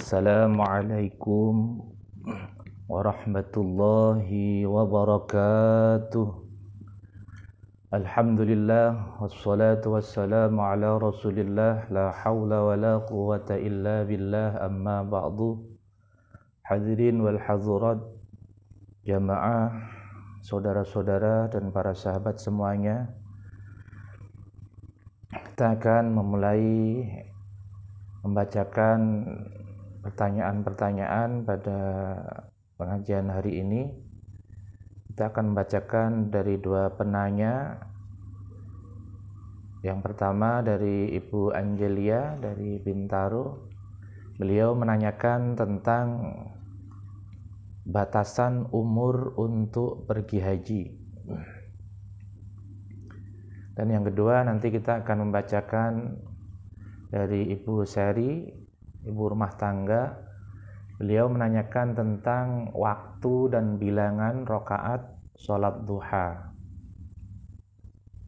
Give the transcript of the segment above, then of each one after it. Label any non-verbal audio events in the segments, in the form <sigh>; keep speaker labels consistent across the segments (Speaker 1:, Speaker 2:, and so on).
Speaker 1: Assalamualaikum warahmatullahi wabarakatuh. Alhamdulillah wassalatu wassalamu ala Rasulillah la haula wala quwata illa billah amma ba'du. Hadirin wal hadirat jamaah saudara-saudara dan para sahabat semuanya. Kita akan memulai membacakan pertanyaan-pertanyaan pada pengajian hari ini. Kita akan membacakan dari dua penanya. Yang pertama dari Ibu Angelia dari Bintaro. Beliau menanyakan tentang batasan umur untuk pergi haji. Dan yang kedua nanti kita akan membacakan dari Ibu Seri ibu rumah tangga beliau menanyakan tentang waktu dan bilangan rokaat sholat duha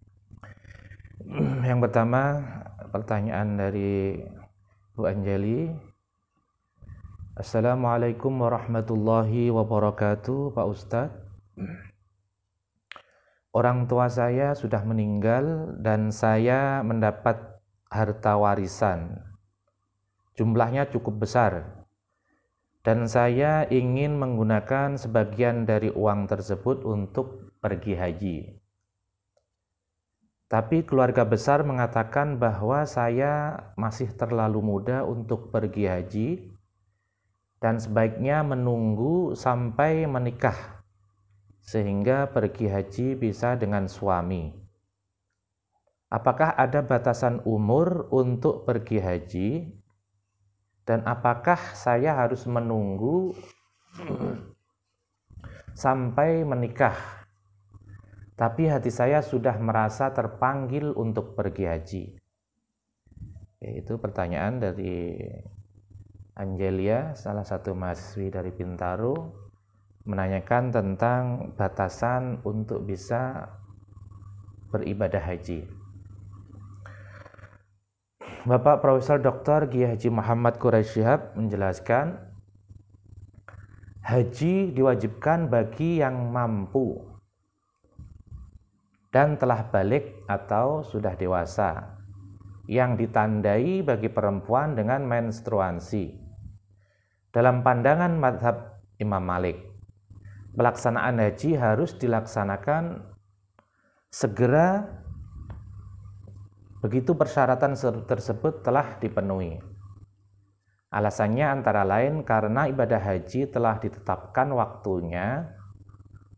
Speaker 1: <clears throat> yang pertama pertanyaan dari Bu Anjali Assalamualaikum warahmatullahi wabarakatuh Pak Ustadz Orang tua saya sudah meninggal dan saya mendapat harta warisan Jumlahnya cukup besar. Dan saya ingin menggunakan sebagian dari uang tersebut untuk pergi haji. Tapi keluarga besar mengatakan bahwa saya masih terlalu muda untuk pergi haji dan sebaiknya menunggu sampai menikah sehingga pergi haji bisa dengan suami. Apakah ada batasan umur untuk pergi haji dan apakah saya harus menunggu sampai menikah? Tapi hati saya sudah merasa terpanggil untuk pergi haji. Ya, itu pertanyaan dari Angelia, salah satu mahasiswi dari Bintaro, menanyakan tentang batasan untuk bisa beribadah haji. Bapak Profesor Dr. Kiai Haji Muhammad Quraish Shihab menjelaskan haji diwajibkan bagi yang mampu dan telah balik atau sudah dewasa yang ditandai bagi perempuan dengan menstruasi. Dalam pandangan madhab Imam Malik, pelaksanaan haji harus dilaksanakan segera Begitu persyaratan tersebut telah dipenuhi. Alasannya antara lain karena ibadah haji telah ditetapkan waktunya,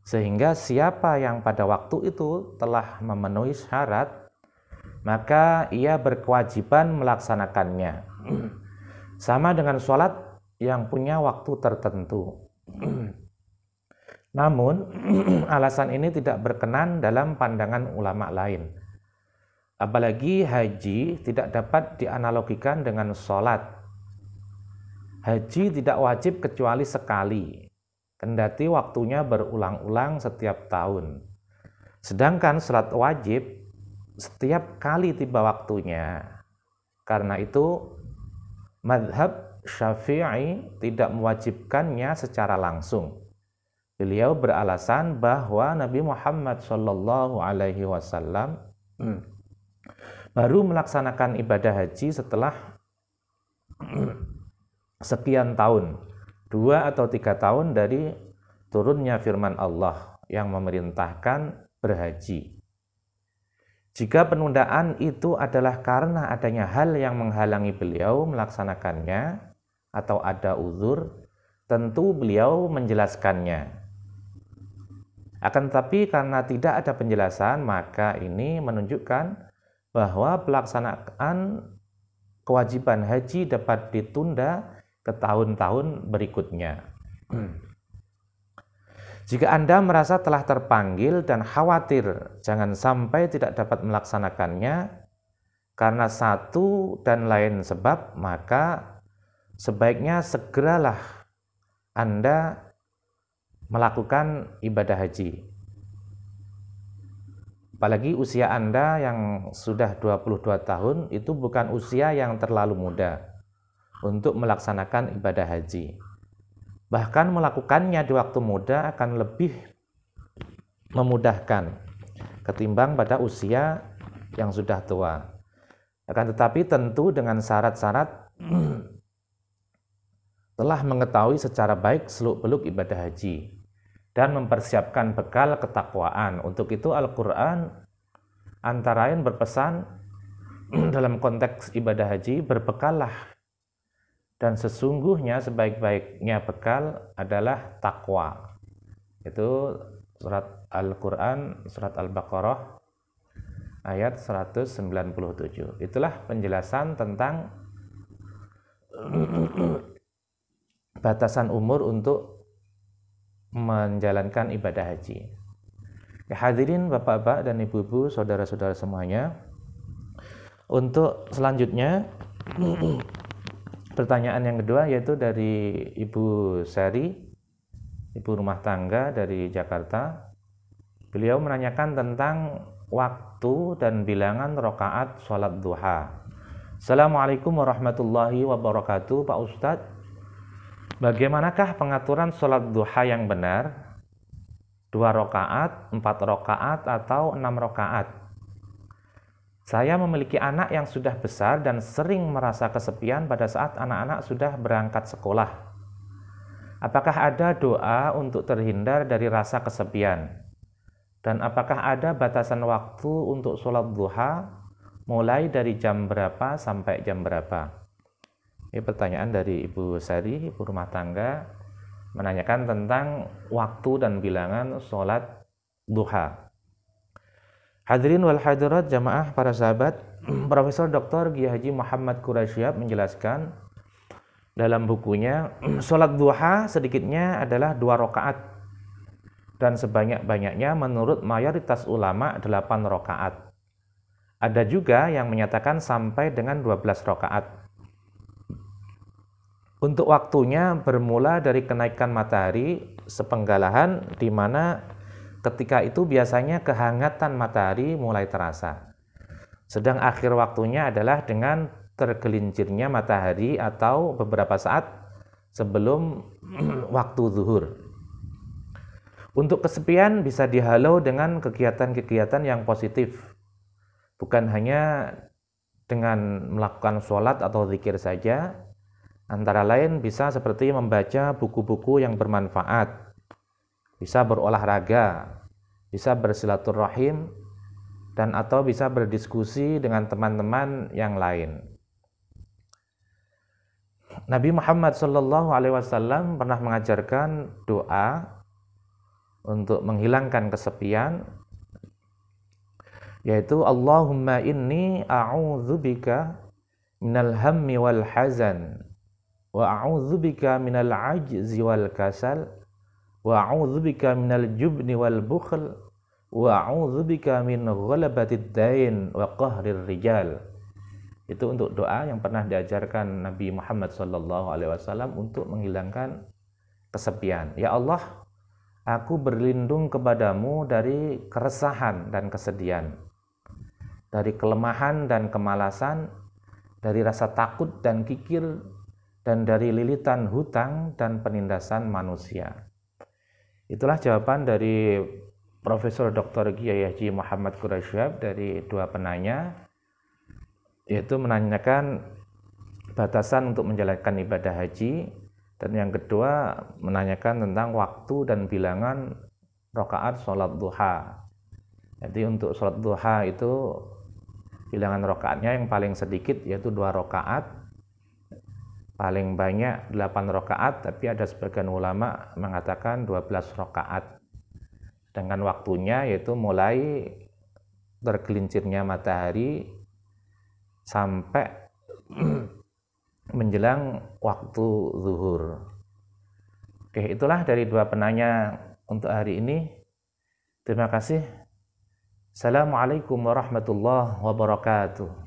Speaker 1: sehingga siapa yang pada waktu itu telah memenuhi syarat, maka ia berkewajiban melaksanakannya. <clears throat> Sama dengan sholat yang punya waktu tertentu. <clears throat> Namun, <clears throat> alasan ini tidak berkenan dalam pandangan ulama lain Apalagi haji tidak dapat dianalogikan dengan sholat. Haji tidak wajib kecuali sekali, kendati waktunya berulang-ulang setiap tahun. Sedangkan sholat wajib setiap kali tiba waktunya. Karena itu, madhab Syafi'i tidak mewajibkannya secara langsung. Beliau beralasan bahwa Nabi Muhammad Shallallahu Alaihi Wasallam hmm baru melaksanakan ibadah haji setelah <clears throat> sekian tahun, dua atau tiga tahun dari turunnya firman Allah yang memerintahkan berhaji. Jika penundaan itu adalah karena adanya hal yang menghalangi beliau melaksanakannya atau ada uzur, tentu beliau menjelaskannya. Akan tetapi karena tidak ada penjelasan, maka ini menunjukkan bahwa pelaksanaan kewajiban haji dapat ditunda ke tahun-tahun berikutnya. Hmm. Jika Anda merasa telah terpanggil dan khawatir, jangan sampai tidak dapat melaksanakannya karena satu dan lain sebab, maka sebaiknya segeralah Anda melakukan ibadah haji. Apalagi usia Anda yang sudah 22 tahun itu bukan usia yang terlalu muda untuk melaksanakan ibadah haji. Bahkan melakukannya di waktu muda akan lebih memudahkan ketimbang pada usia yang sudah tua. Akan tetapi tentu dengan syarat-syarat <clears throat> telah mengetahui secara baik seluk-beluk ibadah haji dan mempersiapkan bekal ketakwaan. Untuk itu Al-Qur'an antara lain berpesan <clears throat> dalam konteks ibadah haji berbekallah dan sesungguhnya sebaik-baiknya bekal adalah takwa. Itu surat Al-Qur'an surat Al-Baqarah ayat 197. Itulah penjelasan tentang <clears throat> batasan umur untuk menjalankan ibadah haji. Ya, hadirin bapak-bapak dan ibu-ibu, saudara-saudara semuanya, untuk selanjutnya <clears throat> pertanyaan yang kedua yaitu dari Ibu Sari, Ibu rumah tangga dari Jakarta. Beliau menanyakan tentang waktu dan bilangan rokaat sholat duha. Assalamualaikum warahmatullahi wabarakatuh Pak Ustadz Bagaimanakah pengaturan sholat duha yang benar? Dua rokaat, empat rokaat, atau enam rokaat? Saya memiliki anak yang sudah besar dan sering merasa kesepian pada saat anak-anak sudah berangkat sekolah. Apakah ada doa untuk terhindar dari rasa kesepian? Dan apakah ada batasan waktu untuk sholat duha mulai dari jam berapa sampai jam berapa? Ini pertanyaan dari Ibu Sari, Ibu rumah tangga, menanyakan tentang waktu dan bilangan sholat duha. Hadirin wal hadirat jamaah para sahabat, <clears throat> Profesor Dr. Kiai Haji Muhammad Quraisyab menjelaskan dalam bukunya, <clears throat> sholat duha sedikitnya adalah dua rakaat dan sebanyak-banyaknya menurut mayoritas ulama delapan rakaat. Ada juga yang menyatakan sampai dengan 12 rakaat. Untuk waktunya bermula dari kenaikan matahari sepenggalahan di mana ketika itu biasanya kehangatan matahari mulai terasa. Sedang akhir waktunya adalah dengan tergelincirnya matahari atau beberapa saat sebelum <clears throat> waktu zuhur. Untuk kesepian bisa dihalau dengan kegiatan-kegiatan yang positif. Bukan hanya dengan melakukan sholat atau zikir saja, Antara lain bisa seperti membaca buku-buku yang bermanfaat, bisa berolahraga, bisa bersilaturahim, dan atau bisa berdiskusi dengan teman-teman yang lain. Nabi Muhammad Shallallahu Alaihi Wasallam pernah mengajarkan doa untuk menghilangkan kesepian, yaitu Allahumma inni a'udzubika minal hammi wal hazan wal kasal jubni wal min dain itu untuk doa yang pernah diajarkan Nabi Muhammad Shallallahu alaihi wasallam untuk menghilangkan kesepian ya Allah aku berlindung kepadamu dari keresahan dan kesedihan dari kelemahan dan kemalasan dari rasa takut dan kikir dan dari lilitan hutang dan penindasan manusia. Itulah jawaban dari Profesor Dr. Kiai Haji Muhammad Quraisyab dari dua penanya yaitu menanyakan batasan untuk menjalankan ibadah haji dan yang kedua menanyakan tentang waktu dan bilangan rokaat sholat duha. Jadi untuk sholat duha itu bilangan rokaatnya yang paling sedikit yaitu dua rokaat paling banyak 8 rakaat, tapi ada sebagian ulama mengatakan 12 rakaat Dengan waktunya yaitu mulai tergelincirnya matahari sampai <clears throat> menjelang waktu zuhur. Oke, itulah dari dua penanya untuk hari ini. Terima kasih. Assalamualaikum warahmatullahi wabarakatuh.